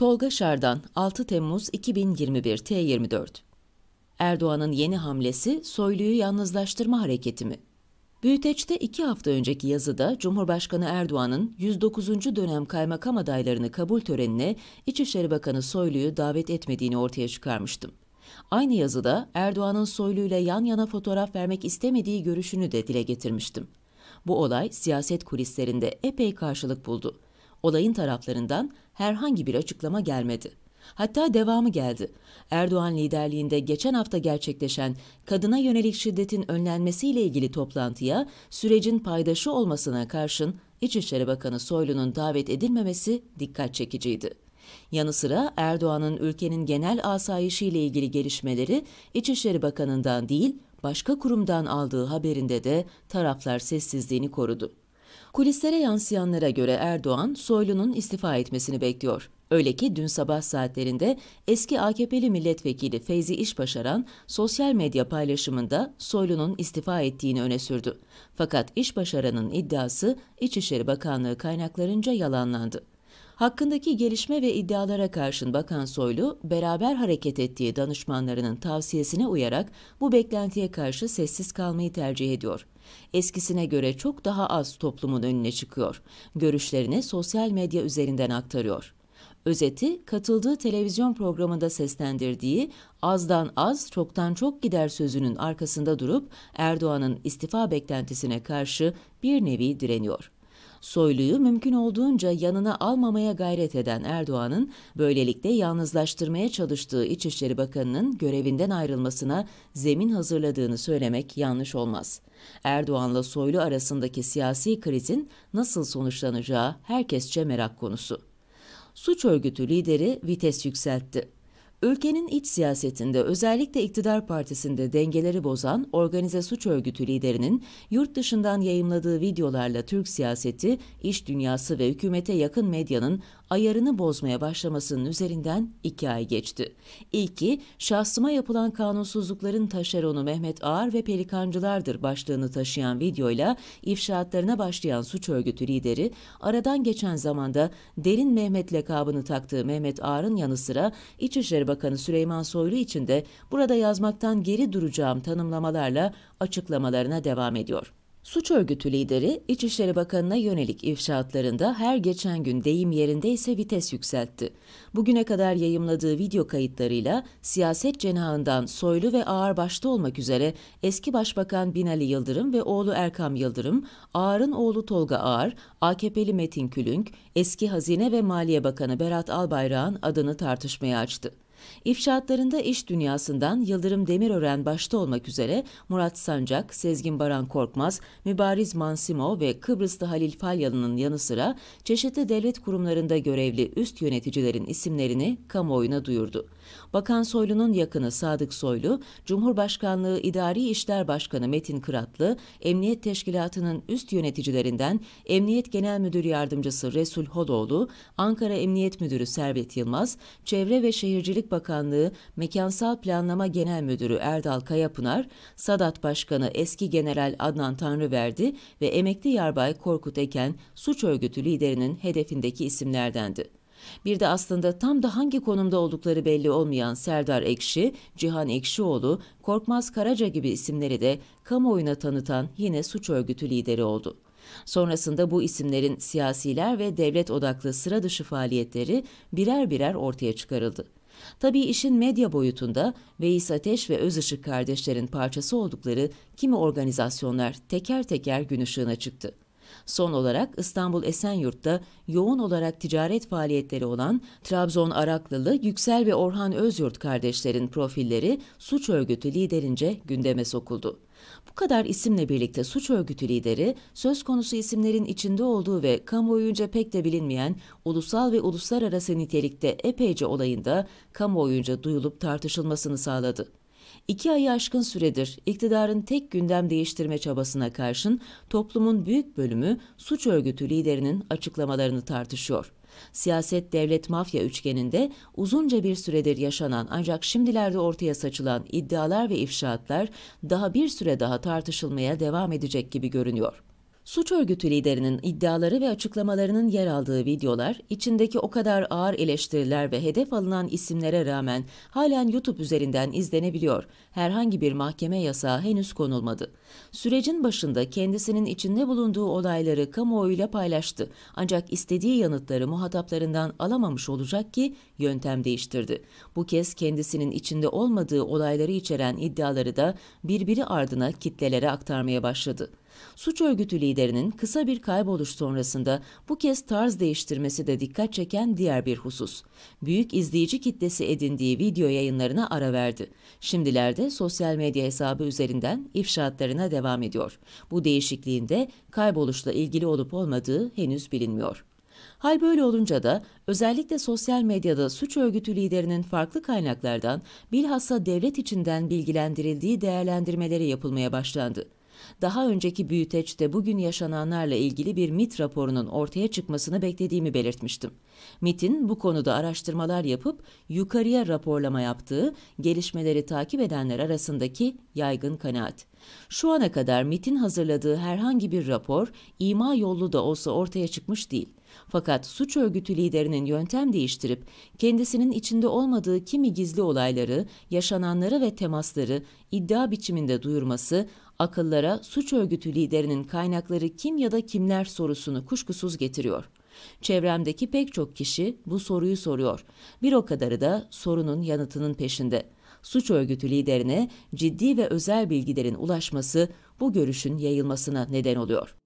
Tolga Şardan 6 Temmuz 2021 T24 Erdoğan'ın yeni hamlesi Soylu'yu yalnızlaştırma hareketi mi? Büyüteç'te iki hafta önceki yazıda Cumhurbaşkanı Erdoğan'ın 109. dönem kaymakam adaylarını kabul törenine İçişleri Bakanı Soylu'yu davet etmediğini ortaya çıkarmıştım. Aynı yazıda Erdoğan'ın Soylu ile yan yana fotoğraf vermek istemediği görüşünü de dile getirmiştim. Bu olay siyaset kulislerinde epey karşılık buldu. Olayın taraflarından herhangi bir açıklama gelmedi. Hatta devamı geldi. Erdoğan liderliğinde geçen hafta gerçekleşen kadına yönelik şiddetin önlenmesiyle ilgili toplantıya sürecin paydaşı olmasına karşın İçişleri Bakanı Soylu'nun davet edilmemesi dikkat çekiciydi. Yanı sıra Erdoğan'ın ülkenin genel asayişiyle ilgili gelişmeleri İçişleri Bakanı'ndan değil, başka kurumdan aldığı haberinde de taraflar sessizliğini korudu. Kulislere yansıyanlara göre Erdoğan, Soylu'nun istifa etmesini bekliyor. Öyle ki dün sabah saatlerinde eski AKP'li milletvekili Feyzi İşbaşaran sosyal medya paylaşımında Soylu'nun istifa ettiğini öne sürdü. Fakat İşbaşaran'ın iddiası İçişleri Bakanlığı kaynaklarınca yalanlandı. Hakkındaki gelişme ve iddialara karşın Bakan Soylu, beraber hareket ettiği danışmanlarının tavsiyesine uyarak bu beklentiye karşı sessiz kalmayı tercih ediyor. Eskisine göre çok daha az toplumun önüne çıkıyor. Görüşlerini sosyal medya üzerinden aktarıyor. Özeti, katıldığı televizyon programında seslendirdiği azdan az, çoktan çok gider sözünün arkasında durup Erdoğan'ın istifa beklentisine karşı bir nevi direniyor. Soylu'yu mümkün olduğunca yanına almamaya gayret eden Erdoğan'ın böylelikle yalnızlaştırmaya çalıştığı İçişleri Bakanı'nın görevinden ayrılmasına zemin hazırladığını söylemek yanlış olmaz. Erdoğan'la Soylu arasındaki siyasi krizin nasıl sonuçlanacağı herkesçe merak konusu. Suç örgütü lideri vites yükseltti. Ülkenin iç siyasetinde özellikle iktidar partisinde dengeleri bozan organize suç örgütü liderinin yurt dışından yayımladığı videolarla Türk siyaseti, iş dünyası ve hükümete yakın medyanın ayarını bozmaya başlamasının üzerinden iki ay geçti. İlki, şahsıma yapılan kanunsuzlukların taşeronu Mehmet Ağar ve Pelikancılardır başlığını taşıyan videoyla ifşaatlarına başlayan suç örgütü lideri, aradan geçen zamanda Derin Mehmet lakabını taktığı Mehmet Ağar'ın yanı sıra İçişleri Bakanı Süleyman Soylu için de burada yazmaktan geri duracağım tanımlamalarla açıklamalarına devam ediyor. Suç örgütü lideri İçişleri Bakanı'na yönelik ifşaatlarında her geçen gün deyim yerindeyse vites yükseltti. Bugüne kadar yayımladığı video kayıtlarıyla siyaset cenahından Soylu ve Ağar başta olmak üzere eski Başbakan Binali Yıldırım ve oğlu Erkam Yıldırım, Ağar'ın oğlu Tolga Ağar, AKP'li Metin Külünk, eski Hazine ve Maliye Bakanı Berat Albayrak'ın adını tartışmaya açtı. İfşaatlarında iş dünyasından Yıldırım Demirören başta olmak üzere Murat Sancak, Sezgin Baran Korkmaz, Mübariz Mansimo ve Kıbrıslı Halil Falyalı'nın yanı sıra çeşitli devlet kurumlarında görevli üst yöneticilerin isimlerini kamuoyuna duyurdu. Bakan Soylu'nun yakını Sadık Soylu, Cumhurbaşkanlığı İdari İşler Başkanı Metin Kıratlı, Emniyet Teşkilatı'nın üst yöneticilerinden Emniyet Genel Müdür Yardımcısı Resul Holoğlu, Ankara Emniyet Müdürü Servet Yılmaz, Çevre ve Şehircilik Bakanlığı Mekansal Planlama Genel Müdürü Erdal Kayapınar, Sadat Başkanı eski General Adnan Tanrıverdi ve emekli Yarbay Korkut Eken suç örgütü liderinin hedefindeki isimlerdendi. Bir de aslında tam da hangi konumda oldukları belli olmayan Serdar Ekşi, Cihan Ekşioğlu, Korkmaz Karaca gibi isimleri de kamuoyuna tanıtan yine suç örgütü lideri oldu. Sonrasında bu isimlerin siyasiler ve devlet odaklı sıra dışı faaliyetleri birer birer ortaya çıkarıldı. Tabii işin medya boyutunda Veys Ateş ve Özışık kardeşlerin parçası oldukları kimi organizasyonlar teker teker gün ışığına çıktı. Son olarak İstanbul Esenyurt'ta yoğun olarak ticaret faaliyetleri olan Trabzon Araklılı Yüksel ve Orhan Özyurt kardeşlerin profilleri suç örgütü liderince gündeme sokuldu. Bu kadar isimle birlikte suç örgütü lideri, söz konusu isimlerin içinde olduğu ve kamuoyunca pek de bilinmeyen ulusal ve uluslararası nitelikte epeyce olayında kamuoyunca duyulup tartışılmasını sağladı. İki ayı aşkın süredir iktidarın tek gündem değiştirme çabasına karşın toplumun büyük bölümü suç örgütü liderinin açıklamalarını tartışıyor. Siyaset devlet mafya üçgeninde uzunca bir süredir yaşanan ancak şimdilerde ortaya saçılan iddialar ve ifşaatlar daha bir süre daha tartışılmaya devam edecek gibi görünüyor. Suç örgütü liderinin iddiaları ve açıklamalarının yer aldığı videolar, içindeki o kadar ağır eleştiriler ve hedef alınan isimlere rağmen halen YouTube üzerinden izlenebiliyor. Herhangi bir mahkeme yasağı henüz konulmadı. Sürecin başında kendisinin içinde bulunduğu olayları kamuoyuyla paylaştı. Ancak istediği yanıtları muhataplarından alamamış olacak ki yöntem değiştirdi. Bu kez kendisinin içinde olmadığı olayları içeren iddiaları da birbiri ardına kitlelere aktarmaya başladı. Suç örgütü liderinin kısa bir kayboluş sonrasında bu kez tarz değiştirmesi de dikkat çeken diğer bir husus. Büyük izleyici kitlesi edindiği video yayınlarına ara verdi. Şimdilerde sosyal medya hesabı üzerinden ifşaatlarına devam ediyor. Bu değişikliğinde kayboluşla ilgili olup olmadığı henüz bilinmiyor. Hal böyle olunca da özellikle sosyal medyada suç örgütü liderinin farklı kaynaklardan bilhassa devlet içinden bilgilendirildiği değerlendirmeleri yapılmaya başlandı. Daha önceki büyüteçte bugün yaşananlarla ilgili bir MIT raporunun ortaya çıkmasını beklediğimi belirtmiştim. MIT'in bu konuda araştırmalar yapıp yukarıya raporlama yaptığı gelişmeleri takip edenler arasındaki yaygın kanaat. Şu ana kadar MIT'in hazırladığı herhangi bir rapor ima yollu da olsa ortaya çıkmış değil. Fakat suç örgütü liderinin yöntem değiştirip kendisinin içinde olmadığı kimi gizli olayları, yaşananları ve temasları iddia biçiminde duyurması akıllara suç örgütü liderinin kaynakları kim ya da kimler sorusunu kuşkusuz getiriyor. Çevremdeki pek çok kişi bu soruyu soruyor. Bir o kadarı da sorunun yanıtının peşinde. Suç örgütü liderine ciddi ve özel bilgilerin ulaşması bu görüşün yayılmasına neden oluyor.